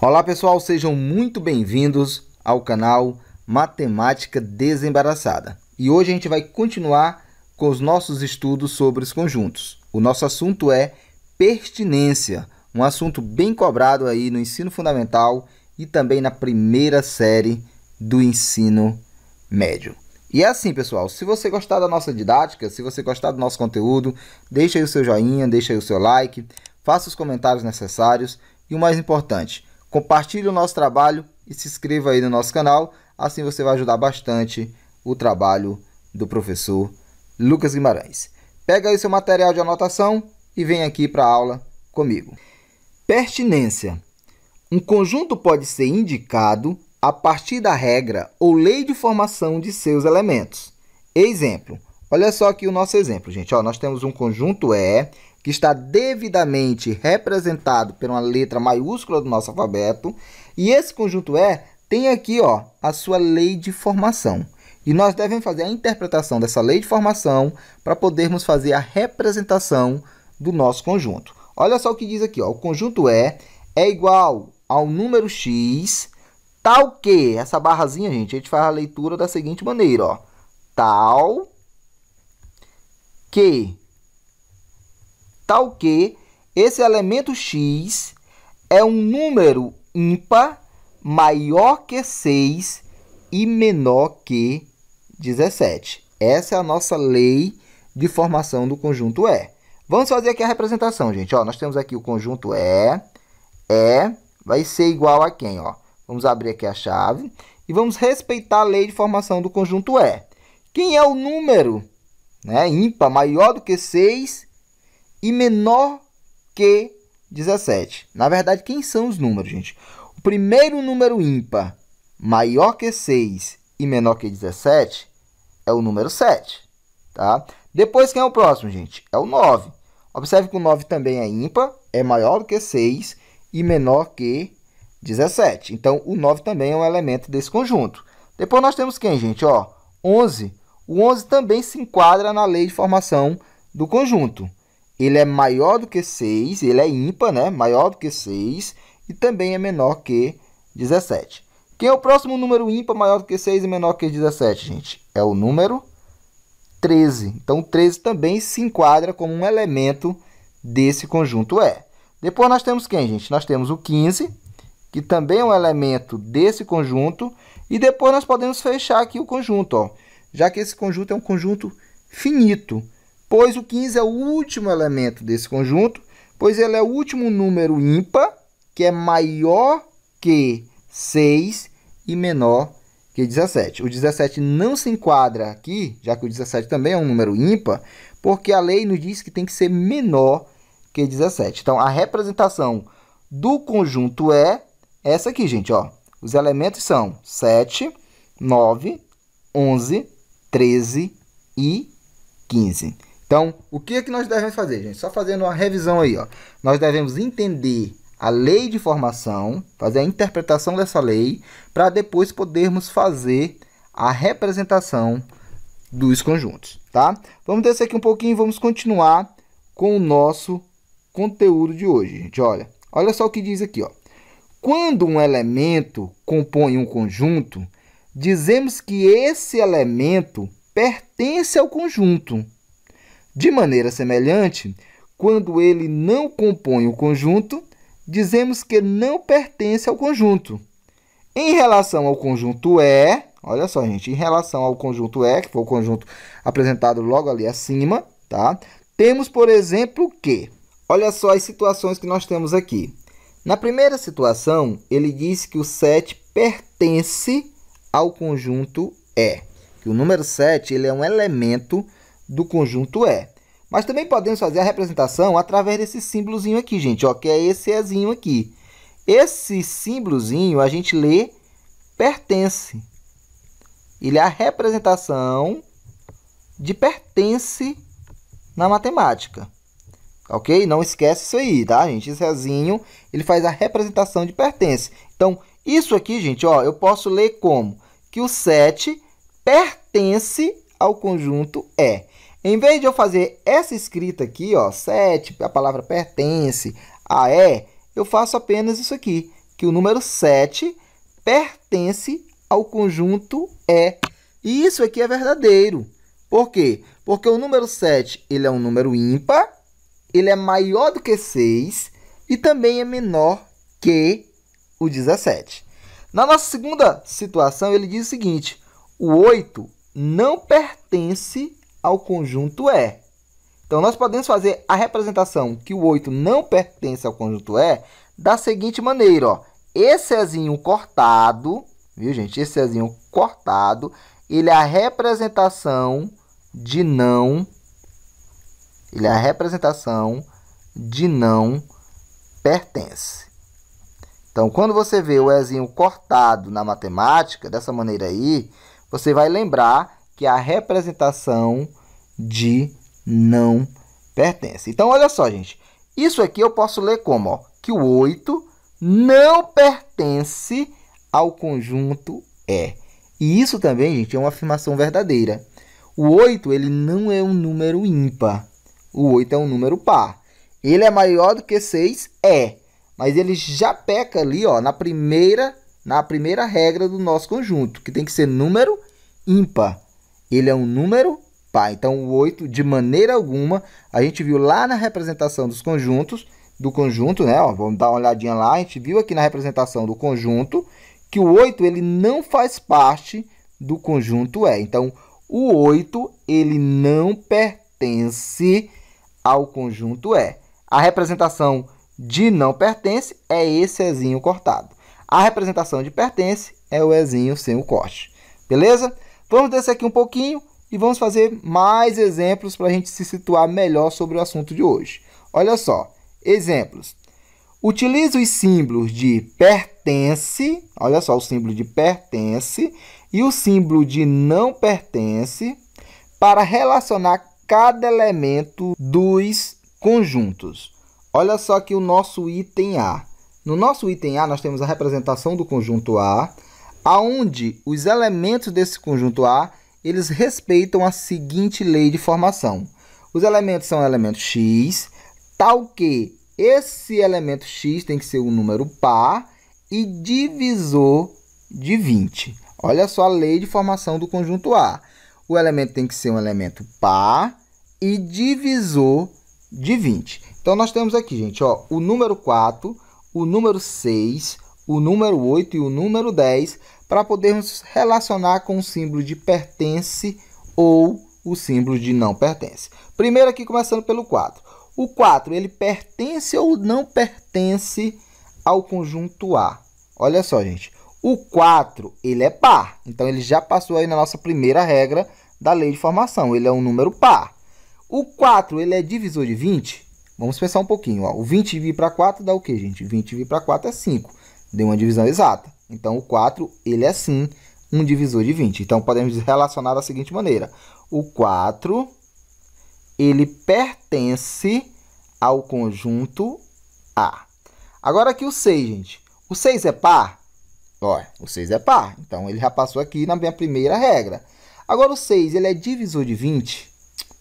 Olá pessoal, sejam muito bem-vindos ao canal Matemática Desembaraçada. E hoje a gente vai continuar com os nossos estudos sobre os conjuntos. O nosso assunto é pertinência, um assunto bem cobrado aí no ensino fundamental e também na primeira série do ensino médio. E é assim, pessoal, se você gostar da nossa didática, se você gostar do nosso conteúdo, deixa aí o seu joinha, deixa aí o seu like, faça os comentários necessários e o mais importante, Compartilhe o nosso trabalho e se inscreva aí no nosso canal. Assim você vai ajudar bastante o trabalho do professor Lucas Guimarães. Pega aí seu material de anotação e vem aqui para a aula comigo. Pertinência. Um conjunto pode ser indicado a partir da regra ou lei de formação de seus elementos. Exemplo. Olha só aqui o nosso exemplo, gente. Ó, nós temos um conjunto E que está devidamente representado por uma letra maiúscula do nosso alfabeto, e esse conjunto E tem aqui ó, a sua lei de formação. E nós devemos fazer a interpretação dessa lei de formação para podermos fazer a representação do nosso conjunto. Olha só o que diz aqui, ó, o conjunto E é igual ao número x, tal que, essa barrazinha, gente, a gente faz a leitura da seguinte maneira, ó, tal que tal que esse elemento x é um número ímpar maior que 6 e menor que 17. Essa é a nossa lei de formação do conjunto E. Vamos fazer aqui a representação, gente. Ó, nós temos aqui o conjunto E. E vai ser igual a quem? Ó? Vamos abrir aqui a chave e vamos respeitar a lei de formação do conjunto E. Quem é o número né, ímpar maior do que 6 e menor que 17. Na verdade, quem são os números, gente? O primeiro número ímpar maior que 6 e menor que 17 é o número 7, tá? Depois, quem é o próximo, gente? É o 9. Observe que o 9 também é ímpar, é maior que 6 e menor que 17. Então, o 9 também é um elemento desse conjunto. Depois nós temos quem, gente? Ó, 11. O 11 também se enquadra na lei de formação do conjunto ele é maior do que 6, ele é ímpar, né? Maior do que 6 e também é menor que 17. Quem é o próximo número ímpar maior do que 6 e menor que 17, gente? É o número 13. Então, 13 também se enquadra como um elemento desse conjunto E. É. Depois nós temos quem, gente? Nós temos o 15, que também é um elemento desse conjunto. E depois nós podemos fechar aqui o conjunto, ó, já que esse conjunto é um conjunto finito pois o 15 é o último elemento desse conjunto, pois ele é o último número ímpar que é maior que 6 e menor que 17. O 17 não se enquadra aqui, já que o 17 também é um número ímpar, porque a lei nos diz que tem que ser menor que 17. Então, a representação do conjunto é essa aqui, gente. Ó. Os elementos são 7, 9, 11, 13 e 15. Então, o que é que nós devemos fazer, gente? Só fazendo uma revisão aí, ó. Nós devemos entender a lei de formação, fazer a interpretação dessa lei, para depois podermos fazer a representação dos conjuntos, tá? Vamos descer aqui um pouquinho, vamos continuar com o nosso conteúdo de hoje, gente. Olha, olha só o que diz aqui, ó. Quando um elemento compõe um conjunto, dizemos que esse elemento pertence ao conjunto. De maneira semelhante, quando ele não compõe o conjunto, dizemos que não pertence ao conjunto. Em relação ao conjunto E, olha só, gente, em relação ao conjunto E, que foi o conjunto apresentado logo ali acima, tá? Temos, por exemplo, que. Olha só as situações que nós temos aqui. Na primeira situação, ele diz que o 7 pertence ao conjunto E. Que o número 7 ele é um elemento do conjunto E. Mas também podemos fazer a representação através desse símbolozinho aqui, gente, ó, que é esse Ezinho aqui. Esse símbolozinho a gente lê pertence. Ele é a representação de pertence na matemática. Ok? Não esquece isso aí, tá, gente? Esse Ezinho, ele faz a representação de pertence. Então, isso aqui, gente, ó, eu posso ler como? Que o 7 pertence ao conjunto é. Em vez de eu fazer essa escrita aqui, ó, 7, a palavra pertence a é, eu faço apenas isso aqui, que o número 7 pertence ao conjunto é. E isso aqui é verdadeiro. Por quê? Porque o número 7 ele é um número ímpar, ele é maior do que 6 e também é menor que o 17. Na nossa segunda situação, ele diz o seguinte: o 8 não pertence ao conjunto E. Então, nós podemos fazer a representação que o 8 não pertence ao conjunto E da seguinte maneira. Ó. Esse Ezinho cortado, viu, gente? Esse Ezinho cortado, ele é a representação de não... Ele é a representação de não pertence. Então, quando você vê o Ezinho cortado na matemática, dessa maneira aí, você vai lembrar que a representação de não pertence. Então, olha só, gente. Isso aqui eu posso ler como? Ó, que o 8 não pertence ao conjunto E. E isso também, gente, é uma afirmação verdadeira. O 8 ele não é um número ímpar. O 8 é um número par. Ele é maior do que 6? É. Mas ele já peca ali ó, na primeira na primeira regra do nosso conjunto, que tem que ser número ímpar. Ele é um número par. Então, o 8, de maneira alguma, a gente viu lá na representação dos conjuntos, do conjunto, né? Ó, vamos dar uma olhadinha lá. A gente viu aqui na representação do conjunto que o 8 ele não faz parte do conjunto E. Então, o 8 ele não pertence ao conjunto E. A representação de não pertence é esse Ezinho cortado. A representação de pertence é o Ezinho sem o corte. Beleza? Vamos descer aqui um pouquinho e vamos fazer mais exemplos para a gente se situar melhor sobre o assunto de hoje. Olha só, exemplos. Utiliza os símbolos de pertence, olha só o símbolo de pertence, e o símbolo de não pertence para relacionar cada elemento dos conjuntos. Olha só aqui o nosso item A. No nosso item A, nós temos a representação do conjunto A, aonde os elementos desse conjunto A, eles respeitam a seguinte lei de formação. Os elementos são o elemento x, tal que esse elemento x tem que ser um número par e divisor de 20. Olha só a lei de formação do conjunto A. O elemento tem que ser um elemento par e divisor de 20. Então, nós temos aqui, gente, ó, o número 4 o número 6, o número 8 e o número 10 para podermos relacionar com o símbolo de pertence ou o símbolo de não pertence. Primeiro aqui começando pelo 4. O 4, ele pertence ou não pertence ao conjunto A? Olha só, gente. O 4, ele é par. Então, ele já passou aí na nossa primeira regra da lei de formação. Ele é um número par. O 4, ele é divisor de 20? Vamos pensar um pouquinho. Ó. O 20 dividido para 4 dá o quê, gente? 20 dividido para 4 é 5. Deu uma divisão exata. Então, o 4, ele é sim um divisor de 20. Então, podemos relacionar da seguinte maneira. O 4, ele pertence ao conjunto A. Agora, aqui o 6, gente. O 6 é par? Ó, o 6 é par. Então, ele já passou aqui na minha primeira regra. Agora, o 6, ele é divisor de 20?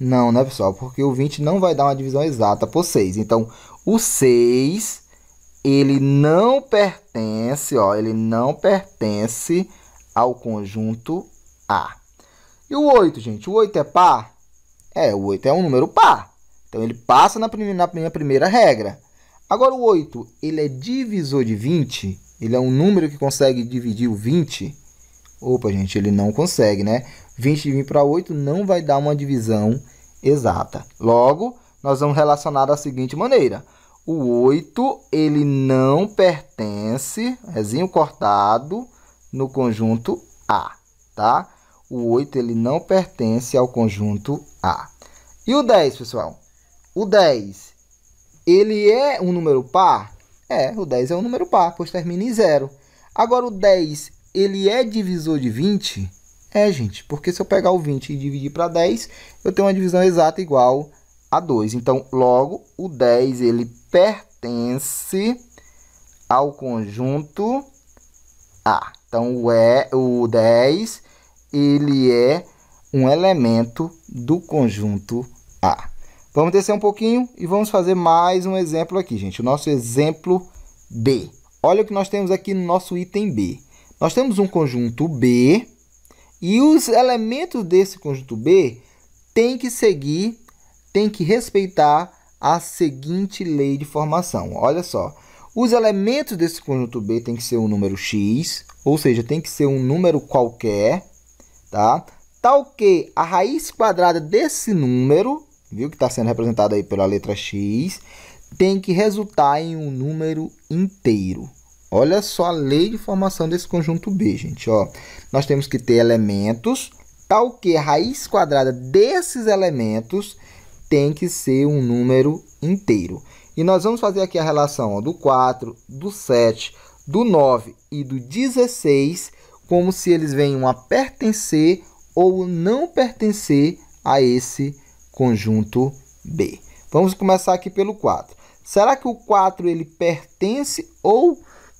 Não, né, pessoal? Porque o 20 não vai dar uma divisão exata por 6. Então, o 6, ele não pertence, ó, ele não pertence ao conjunto A. E o 8, gente? O 8 é par? É, o 8 é um número par. Então, ele passa na, primeira, primeira regra. Agora, o 8, ele é divisor de 20? Ele é um número que consegue dividir o 20? Opa, gente, ele não consegue, né? 20 21 para 8 não vai dar uma divisão exata. Logo, nós vamos relacionar da seguinte maneira. O 8, ele não pertence, rezinho cortado, no conjunto A, tá? O 8, ele não pertence ao conjunto A. E o 10, pessoal? O 10, ele é um número par? É, o 10 é um número par, pois termina em zero. Agora, o 10, ele é divisor de 20? É, gente, porque se eu pegar o 20 e dividir para 10, eu tenho uma divisão exata igual a 2. Então, logo, o 10 ele pertence ao conjunto A. Então, o, e, o 10 ele é um elemento do conjunto A. Vamos descer um pouquinho e vamos fazer mais um exemplo aqui, gente. O nosso exemplo B. Olha o que nós temos aqui no nosso item B. Nós temos um conjunto B e os elementos desse conjunto B têm que seguir, têm que respeitar a seguinte lei de formação. Olha só. Os elementos desse conjunto B têm que ser um número x, ou seja, tem que ser um número qualquer, tá? Tal que a raiz quadrada desse número, viu que está sendo representada aí pela letra x, tem que resultar em um número inteiro. Olha só a lei de formação desse conjunto B, gente. Ó, nós temos que ter elementos, tal que a raiz quadrada desses elementos tem que ser um número inteiro. E nós vamos fazer aqui a relação ó, do 4, do 7, do 9 e do 16, como se eles venham a pertencer ou não pertencer a esse conjunto B. Vamos começar aqui pelo 4. Será que o 4 ele pertence ou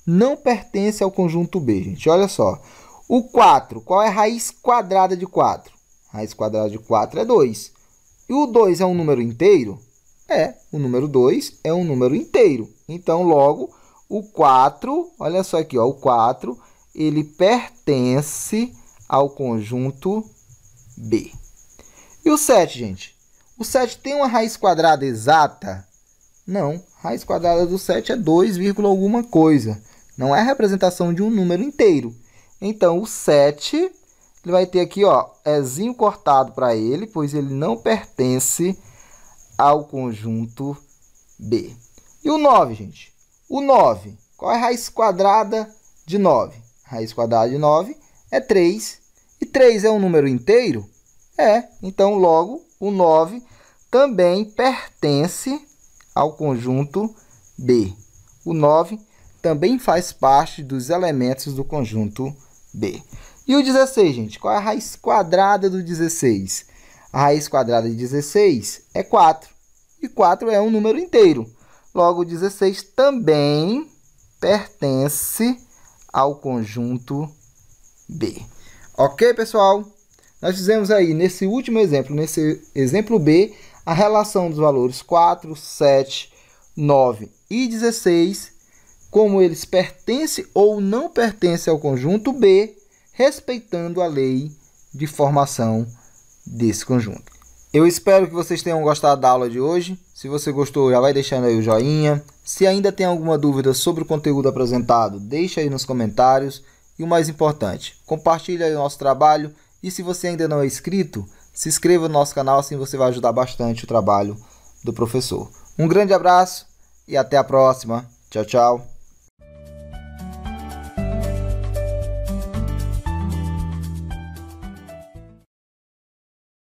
não pertence ao conjunto B, gente. Olha só. O 4, qual é a raiz quadrada de 4? A raiz quadrada de 4 é 2. E o 2 é um número inteiro? É, o número 2 é um número inteiro. Então, logo, o 4, olha só aqui, ó, o 4, ele pertence ao conjunto B. E o 7, gente? O 7 tem uma raiz quadrada exata? Não, a raiz quadrada do 7 é 2, alguma coisa. Não é a representação de um número inteiro. Então, o 7, ele vai ter aqui, ó, ézinho cortado para ele, pois ele não pertence ao conjunto B. E o 9, gente? O 9, qual é a raiz quadrada de 9? raiz quadrada de 9 é 3. E 3 é um número inteiro? É. Então, logo, o 9 também pertence ao conjunto B. O 9 também faz parte dos elementos do conjunto B. E o 16, gente? Qual é a raiz quadrada do 16? A raiz quadrada de 16 é 4. E 4 é um número inteiro. Logo, 16 também pertence ao conjunto B. Ok, pessoal? Nós fizemos aí, nesse último exemplo, nesse exemplo B, a relação dos valores 4, 7, 9 e 16 como eles pertencem ou não pertencem ao conjunto B, respeitando a lei de formação desse conjunto. Eu espero que vocês tenham gostado da aula de hoje. Se você gostou, já vai deixando aí o joinha. Se ainda tem alguma dúvida sobre o conteúdo apresentado, deixa aí nos comentários. E o mais importante, compartilhe aí o nosso trabalho. E se você ainda não é inscrito, se inscreva no nosso canal, assim você vai ajudar bastante o trabalho do professor. Um grande abraço e até a próxima. Tchau, tchau.